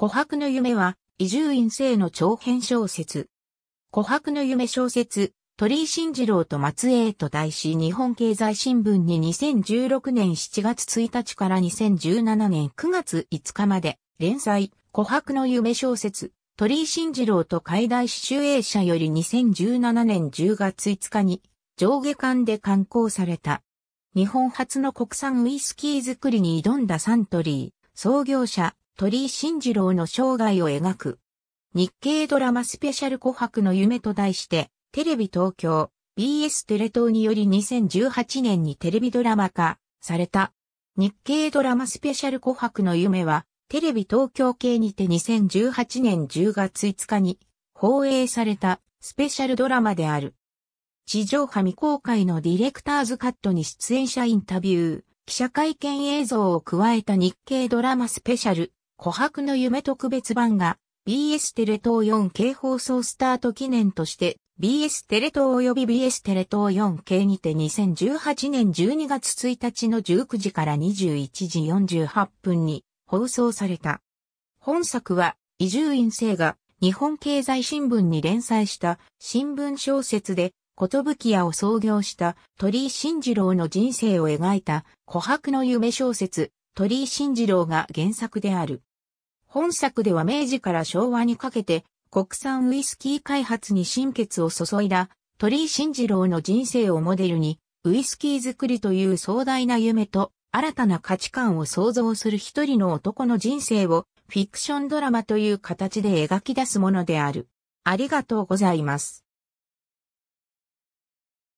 琥珀の夢は、移住院生の長編小説。琥珀の夢小説、鳥居慎次郎と松江と題し日本経済新聞に2016年7月1日から2017年9月5日まで連載、琥珀の夢小説、鳥居慎次郎と海大市集英社より2017年10月5日に上下巻で刊行された。日本初の国産ウイスキー作りに挑んだサントリー、創業者、鳥居慎二郎の生涯を描く。日経ドラマスペシャル琥珀の夢と題して、テレビ東京、BS テレ東により2018年にテレビドラマ化された。日経ドラマスペシャル琥珀の夢は、テレビ東京系にて2018年10月5日に放映されたスペシャルドラマである。地上波未公開のディレクターズカットに出演者インタビュー、記者会見映像を加えた日経ドラマスペシャル琥珀の夢特別版が BS テレ東 4K 放送スタート記念として BS テレ東及び BS テレ東 4K にて2018年12月1日の19時から21時48分に放送された。本作は伊集院生が日本経済新聞に連載した新聞小説で寿屋を創業した鳥居慎次郎の人生を描いた琥珀の夢小説鳥居慎次郎が原作である。本作では明治から昭和にかけて国産ウイスキー開発に心血を注いだ鳥居慎次郎の人生をモデルにウイスキー作りという壮大な夢と新たな価値観を創造する一人の男の人生をフィクションドラマという形で描き出すものである。ありがとうございます。